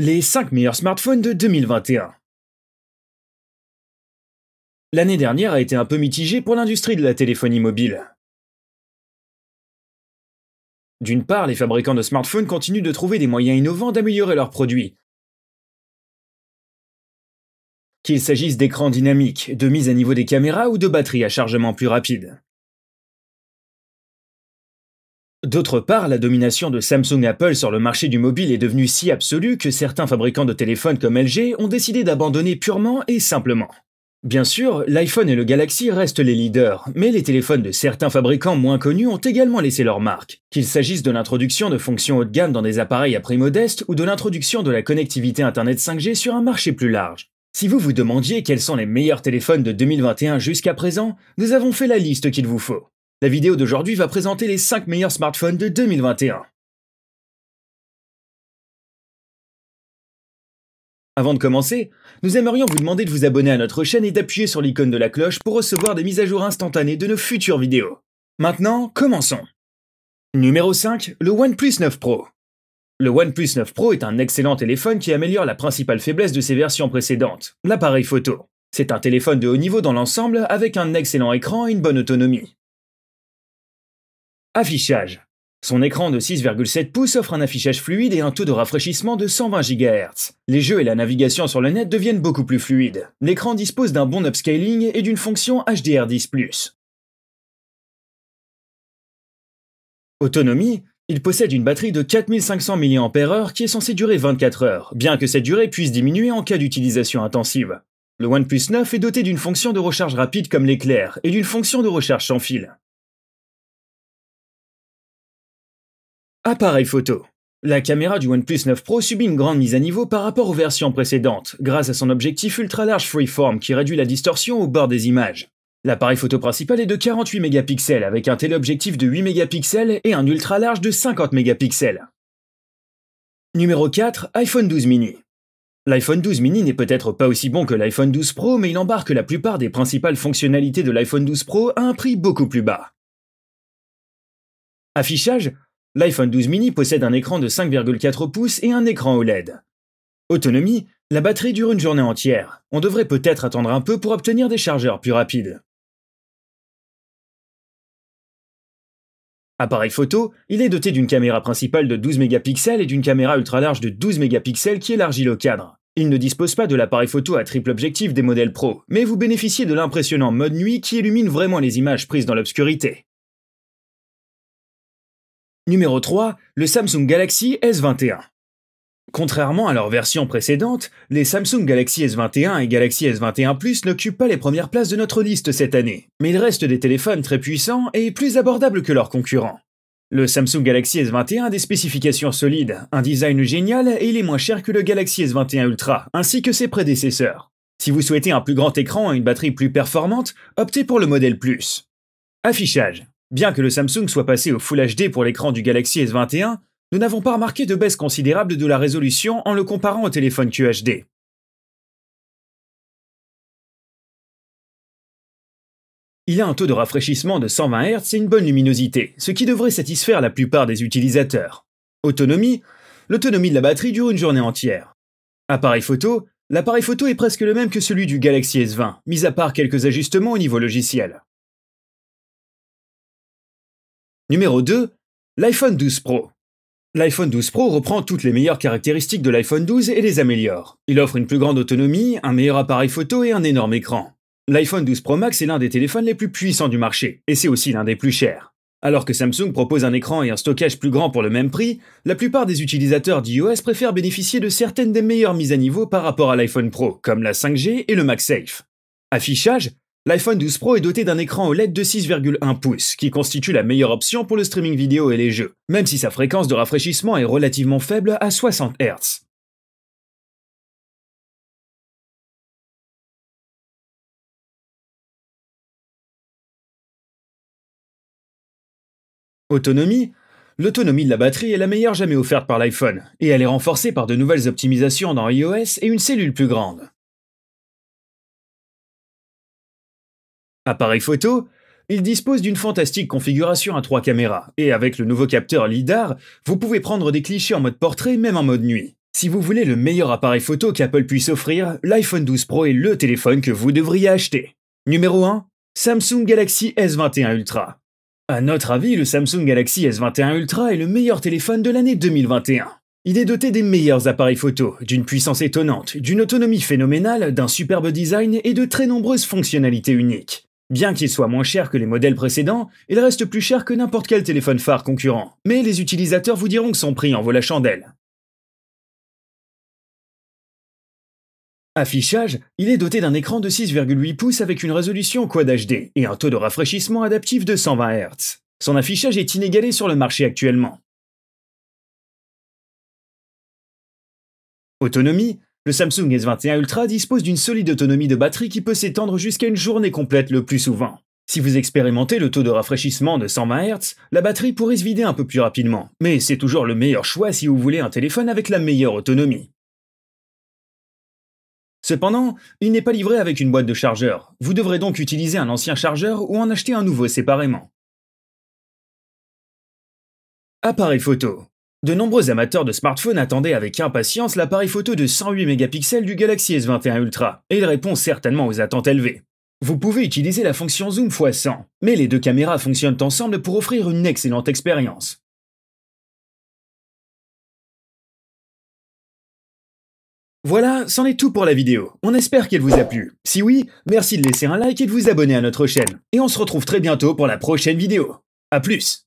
Les 5 meilleurs smartphones de 2021. L'année dernière a été un peu mitigée pour l'industrie de la téléphonie mobile. D'une part, les fabricants de smartphones continuent de trouver des moyens innovants d'améliorer leurs produits. Qu'il s'agisse d'écrans dynamiques, de mise à niveau des caméras ou de batteries à chargement plus rapide. D'autre part, la domination de Samsung-Apple sur le marché du mobile est devenue si absolue que certains fabricants de téléphones comme LG ont décidé d'abandonner purement et simplement. Bien sûr, l'iPhone et le Galaxy restent les leaders, mais les téléphones de certains fabricants moins connus ont également laissé leur marque, qu'il s'agisse de l'introduction de fonctions haut de gamme dans des appareils à prix modeste ou de l'introduction de la connectivité Internet 5G sur un marché plus large. Si vous vous demandiez quels sont les meilleurs téléphones de 2021 jusqu'à présent, nous avons fait la liste qu'il vous faut. La vidéo d'aujourd'hui va présenter les 5 meilleurs smartphones de 2021. Avant de commencer, nous aimerions vous demander de vous abonner à notre chaîne et d'appuyer sur l'icône de la cloche pour recevoir des mises à jour instantanées de nos futures vidéos. Maintenant, commençons. Numéro 5, le OnePlus 9 Pro. Le OnePlus 9 Pro est un excellent téléphone qui améliore la principale faiblesse de ses versions précédentes, l'appareil photo. C'est un téléphone de haut niveau dans l'ensemble avec un excellent écran et une bonne autonomie. Affichage. Son écran de 6,7 pouces offre un affichage fluide et un taux de rafraîchissement de 120 GHz. Les jeux et la navigation sur le net deviennent beaucoup plus fluides. L'écran dispose d'un bon upscaling et d'une fonction HDR10+. Autonomie, il possède une batterie de 4500 mAh qui est censée durer 24 heures, bien que cette durée puisse diminuer en cas d'utilisation intensive. Le OnePlus 9 est doté d'une fonction de recharge rapide comme l'éclair et d'une fonction de recharge sans fil. Appareil photo. La caméra du OnePlus 9 Pro subit une grande mise à niveau par rapport aux versions précédentes, grâce à son objectif ultra-large freeform qui réduit la distorsion au bord des images. L'appareil photo principal est de 48 mégapixels avec un téléobjectif de 8 mégapixels et un ultra-large de 50 mégapixels. Numéro 4, iPhone 12 mini. L'iPhone 12 mini n'est peut-être pas aussi bon que l'iPhone 12 Pro, mais il embarque la plupart des principales fonctionnalités de l'iPhone 12 Pro à un prix beaucoup plus bas. Affichage, L'iPhone 12 mini possède un écran de 5,4 pouces et un écran OLED. Autonomie, la batterie dure une journée entière. On devrait peut-être attendre un peu pour obtenir des chargeurs plus rapides. Appareil photo, il est doté d'une caméra principale de 12 mégapixels et d'une caméra ultra large de 12 mégapixels qui élargit le cadre. Il ne dispose pas de l'appareil photo à triple objectif des modèles pro, mais vous bénéficiez de l'impressionnant mode nuit qui illumine vraiment les images prises dans l'obscurité. Numéro 3, le Samsung Galaxy S21. Contrairement à leur version précédente, les Samsung Galaxy S21 et Galaxy S21 Plus n'occupent pas les premières places de notre liste cette année, mais ils restent des téléphones très puissants et plus abordables que leurs concurrents. Le Samsung Galaxy S21 a des spécifications solides, un design génial et il est moins cher que le Galaxy S21 Ultra, ainsi que ses prédécesseurs. Si vous souhaitez un plus grand écran et une batterie plus performante, optez pour le modèle Plus. Affichage. Bien que le Samsung soit passé au Full HD pour l'écran du Galaxy S21, nous n'avons pas remarqué de baisse considérable de la résolution en le comparant au téléphone QHD. Il a un taux de rafraîchissement de 120 Hz et une bonne luminosité, ce qui devrait satisfaire la plupart des utilisateurs. Autonomie L'autonomie de la batterie dure une journée entière. Appareil photo L'appareil photo est presque le même que celui du Galaxy S20, mis à part quelques ajustements au niveau logiciel. Numéro 2, l'iPhone 12 Pro. L'iPhone 12 Pro reprend toutes les meilleures caractéristiques de l'iPhone 12 et les améliore. Il offre une plus grande autonomie, un meilleur appareil photo et un énorme écran. L'iPhone 12 Pro Max est l'un des téléphones les plus puissants du marché, et c'est aussi l'un des plus chers. Alors que Samsung propose un écran et un stockage plus grand pour le même prix, la plupart des utilisateurs d'iOS préfèrent bénéficier de certaines des meilleures mises à niveau par rapport à l'iPhone Pro, comme la 5G et le MagSafe. Affichage, L'iPhone 12 Pro est doté d'un écran OLED de 6,1 pouces, qui constitue la meilleure option pour le streaming vidéo et les jeux, même si sa fréquence de rafraîchissement est relativement faible à 60 Hz. Autonomie L'autonomie de la batterie est la meilleure jamais offerte par l'iPhone, et elle est renforcée par de nouvelles optimisations dans iOS et une cellule plus grande. Appareil photo, il dispose d'une fantastique configuration à trois caméras, et avec le nouveau capteur LIDAR, vous pouvez prendre des clichés en mode portrait même en mode nuit. Si vous voulez le meilleur appareil photo qu'Apple puisse offrir, l'iPhone 12 Pro est le téléphone que vous devriez acheter. Numéro 1, Samsung Galaxy S21 Ultra. À notre avis, le Samsung Galaxy S21 Ultra est le meilleur téléphone de l'année 2021. Il est doté des meilleurs appareils photo, d'une puissance étonnante, d'une autonomie phénoménale, d'un superbe design et de très nombreuses fonctionnalités uniques. Bien qu'il soit moins cher que les modèles précédents, il reste plus cher que n'importe quel téléphone phare concurrent, mais les utilisateurs vous diront que son prix en vaut la chandelle. Affichage, il est doté d'un écran de 6,8 pouces avec une résolution Quad HD et un taux de rafraîchissement adaptif de 120 Hz. Son affichage est inégalé sur le marché actuellement. Autonomie, le Samsung S21 Ultra dispose d'une solide autonomie de batterie qui peut s'étendre jusqu'à une journée complète le plus souvent. Si vous expérimentez le taux de rafraîchissement de 120 Hz, la batterie pourrait se vider un peu plus rapidement, mais c'est toujours le meilleur choix si vous voulez un téléphone avec la meilleure autonomie. Cependant, il n'est pas livré avec une boîte de chargeur, vous devrez donc utiliser un ancien chargeur ou en acheter un nouveau séparément. Appareil photo. De nombreux amateurs de smartphones attendaient avec impatience l'appareil photo de 108 mégapixels du Galaxy S21 Ultra, et il répond certainement aux attentes élevées. Vous pouvez utiliser la fonction zoom x100, mais les deux caméras fonctionnent ensemble pour offrir une excellente expérience. Voilà, c'en est tout pour la vidéo. On espère qu'elle vous a plu. Si oui, merci de laisser un like et de vous abonner à notre chaîne. Et on se retrouve très bientôt pour la prochaine vidéo. A plus